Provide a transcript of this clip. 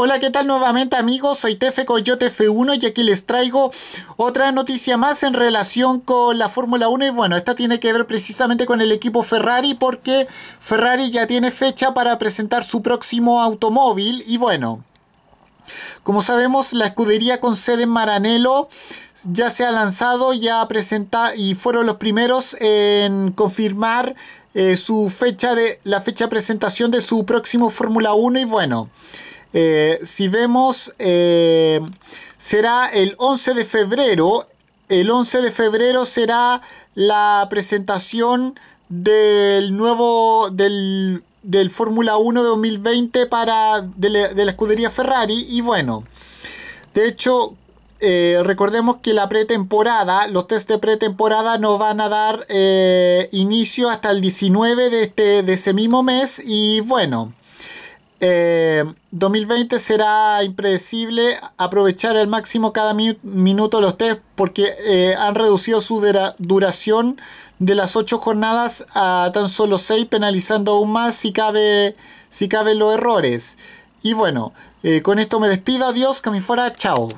Hola, ¿qué tal nuevamente amigos? Soy Tefe Coyote F1 y aquí les traigo otra noticia más en relación con la Fórmula 1 y bueno, esta tiene que ver precisamente con el equipo Ferrari porque Ferrari ya tiene fecha para presentar su próximo automóvil y bueno, como sabemos, la escudería con sede en Maranello ya se ha lanzado, ya presenta y fueron los primeros en confirmar eh, su fecha de la fecha de presentación de su próximo Fórmula 1 y bueno, eh, si vemos, eh, será el 11 de febrero. El 11 de febrero será la presentación del nuevo, del, del Fórmula 1 de 2020 para, de, la, escudería Ferrari. Y bueno, de hecho, eh, recordemos que la pretemporada, los test de pretemporada nos van a dar inicio hasta el 19 este, de ese mismo mes y bueno, 2020 eh, será impredecible aprovechar al máximo cada minuto los test porque eh, han reducido su duración de las 8 jornadas a tan solo 6, penalizando aún más si cabe, si cabe los errores. Y bueno, eh, con esto me despido, adiós, que me fuera, chao.